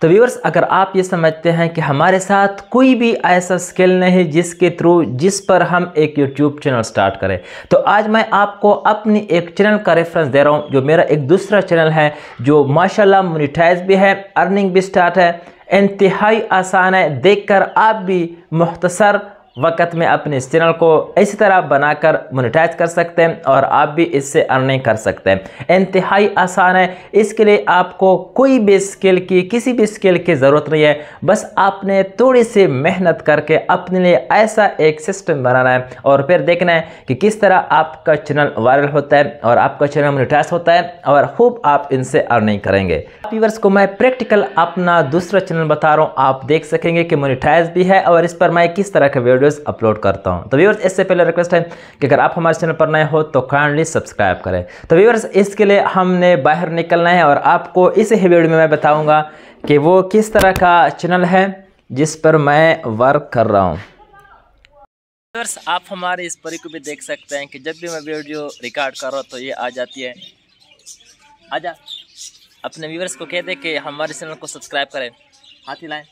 तो व्यूवर्स अगर आप ये समझते हैं कि हमारे साथ कोई भी ऐसा स्किल नहीं जिसके थ्रू जिस पर हम एक यूट्यूब चैनल स्टार्ट करें तो आज मैं आपको अपनी एक चैनल का रेफरेंस दे रहा हूँ जो मेरा एक दूसरा चैनल है जो माशाल्लाह मोनिटाइज भी है अर्निंग भी स्टार्ट है इंतहाई आसान है देखकर आप भी मुख्तसर वक्त में अपने इस चैनल को इसी तरह बनाकर मोनेटाइज कर सकते हैं और आप भी इससे अर्निंग कर सकते हैं इंतहाई आसान है इसके लिए आपको कोई भी स्किल की किसी भी स्किल की ज़रूरत नहीं है बस आपने थोड़ी सी मेहनत करके अपने लिए ऐसा एक सिस्टम बनाना है और फिर देखना है कि किस तरह आपका चैनल वायरल होता है और आपका चैनल मोनिटाइज होता है और खूब आप इनसे अर्निंग करेंगे व्यूवर्स को मैं प्रैक्टिकल अपना दूसरा चैनल बता रहा हूँ आप देख सकेंगे कि मोनिटाइज भी है और इस पर मैं किस तरह का वीडियो वीडियोस अपलोड करता हूँ तो व्यवर्स इससे पहले रिक्वेस्ट है कि अगर आप हमारे चैनल पर नए हो तो काइंडली सब्सक्राइब करें तो व्यवर्स इसके लिए हमने बाहर निकलना है और आपको इस ही वीडियो में मैं बताऊँगा कि वो किस तरह का चैनल है जिस पर मैं वर्क कर रहा हूँ व्यूवर्स आप हमारे इस परी को भी देख सकते हैं कि जब भी मैं वीडियो रिकॉर्ड कर रहा हूँ तो ये आ जाती है आजा अपने व्यूवर्स को कह दे कि हमारे चैनल को सब्सक्राइब करें हाथी लाएँ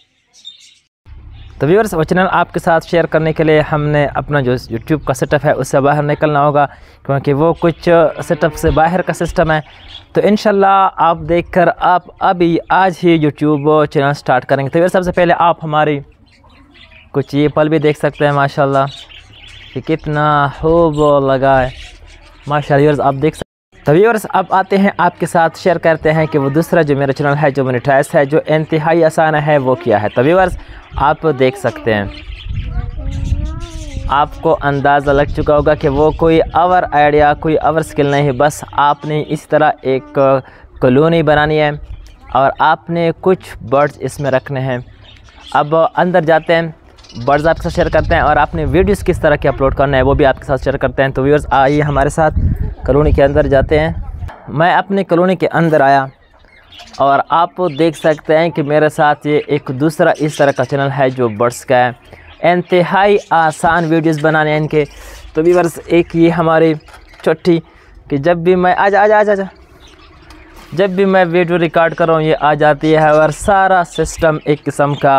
तो व्यूअर्स वो चैनल आपके साथ शेयर करने के लिए हमने अपना जो यूट्यूब का सेटअप है उससे बाहर निकलना होगा क्योंकि वो कुछ सेटअप से बाहर का सिस्टम है तो इन आप देख कर आप अभी आज ही यूट्यूब चैनल स्टार्ट करेंगे तो व्यूअर्स सबसे पहले आप हमारी कुछ ये पल भी देख सकते हैं माशाला कि कितना हो लगा है माशा व्यवर्स आप देख सकते तो व्यवर्स अब आते हैं आपके साथ शेयर करते हैं कि वो दूसरा जो मेरा चैनल है जो मोनिटाइज है जो इंतहाई आसान है वो क्या है तो व्यवर्स आप देख सकते हैं आपको अंदाज़ा लग चुका होगा कि वो कोई अवर आइडिया कोई अवर स्किल नहीं बस आपने इस तरह एक कलोनी uh, बनानी है और आपने कुछ बर्ड्स इसमें रखने हैं अब अंदर जाते हैं बर्ड्स आपके साथ शेयर करते हैं और आपने वीडियोस किस तरह के अपलोड करना है वो भी आपके साथ शेयर करते हैं तो व्यूअर्स आइए हमारे साथ कलोनी के अंदर जाते हैं मैं अपने कॉलोनी के अंदर आया और आप देख सकते हैं कि मेरे साथ ये एक दूसरा इस तरह का चैनल है जो बर्ड्स का है इंतहाई आसान वीडियोस बनाने हैं इनके तो भी वर्ष एक ये हमारी छोटी कि जब भी मैं आज आज आज जा जब भी मैं वीडियो रिकॉर्ड कर रहा हूँ ये आ जाती है और सारा सिस्टम एक किस्म का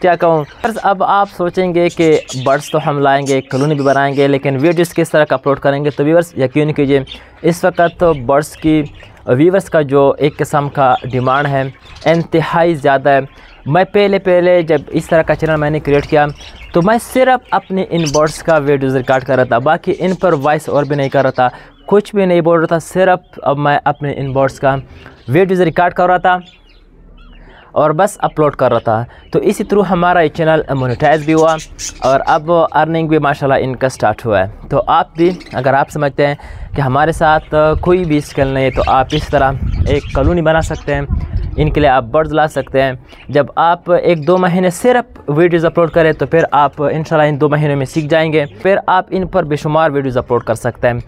क्या कहूँ बस अब आप सोचेंगे कि बर्ड्स तो हम लाएंगे कलोनी भी बनाएंगे लेकिन वीडियोज़ किस तरह का अपलोड करेंगे तो व्यूवर्स यकीन कीजिए इस वक्त तो बर्ड्स की व्यूवर्स का जो एक किस्म का डिमांड है इंतहाई ज़्यादा है मैं पहले पहले जब इस तरह का चैनल मैंने क्रिएट किया तो मैं सिर्फ अपने इन बर्ड्स का वीडियोज़ रिकॉर्ड कर रहा था बाकी इन पर वॉइस और भी नहीं कर रहा था कुछ भी नहीं बोल रहा था सिर्फ अब मैं अपने इन बर्ड्स का वीडियोज़ रिकॉर्ड कर रहा था और बस अपलोड कर रहा था तो इसी थ्रू हमारा ये चैनल मोनेटाइज भी हुआ और अब अर्निंग भी माशाल्लाह इनका स्टार्ट हुआ है तो आप भी अगर आप समझते हैं कि हमारे साथ कोई भी स्किल नहीं है तो आप इस तरह एक कॉलोनी बना सकते हैं इनके लिए आप बर्ड्स ला सकते हैं जब आप एक दो महीने सिर्फ वीडियोज़ अपलोड करें तो फिर आप इन इन दो महीने में सीख जाएंगे फिर आप इन पर बेशुमार वीडियोज़ अपलोड कर सकते हैं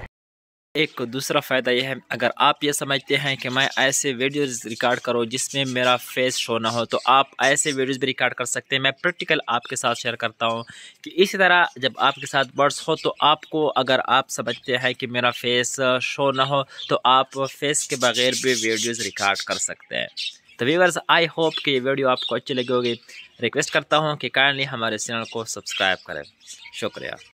एक दूसरा फ़ायदा यह है अगर आप ये समझते हैं कि मैं ऐसे वीडियोस रिकॉर्ड करूँ जिसमें मेरा फेस शो ना हो तो आप ऐसे वीडियोस भी रिकॉर्ड कर सकते हैं मैं प्रैक्टिकल आपके साथ शेयर करता हूँ कि इसी तरह जब आपके साथ बर्ड्स हो तो आपको अगर आप समझते हैं कि मेरा फेस शो ना हो तो आप फेस के बग़ैर भी वीडियोज़ रिकॉर्ड कर सकते हैं तो वीवर्स आई होप कि ये वीडियो आपको अच्छी लगी होगी रिक्वेस्ट करता हूँ कि काइंडली हमारे चैनल को सब्सक्राइब करें शुक्रिया